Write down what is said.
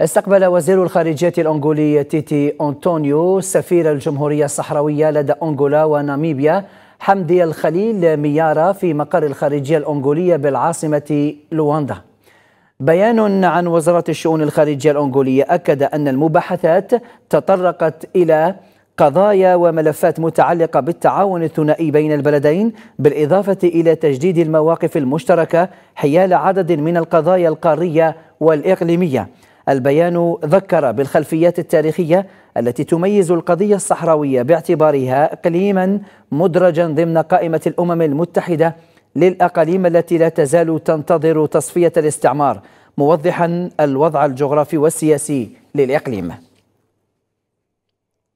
استقبل وزير الخارجية الأنغولية تيتي أنطونيو سفير الجمهورية الصحراوية لدى أنغولا وناميبيا حمدي الخليل ميارا في مقر الخارجية الأنغولية بالعاصمة لواندا بيان عن وزارة الشؤون الخارجية الأنغولية أكد أن المباحثات تطرقت إلى قضايا وملفات متعلقة بالتعاون الثنائي بين البلدين بالإضافة إلى تجديد المواقف المشتركة حيال عدد من القضايا القارية والإقليمية البيان ذكر بالخلفيات التاريخية التي تميز القضية الصحراوية باعتبارها إقليما مدرجا ضمن قائمة الأمم المتحدة للأقاليم التي لا تزال تنتظر تصفية الاستعمار موضحا الوضع الجغرافي والسياسي للإقليم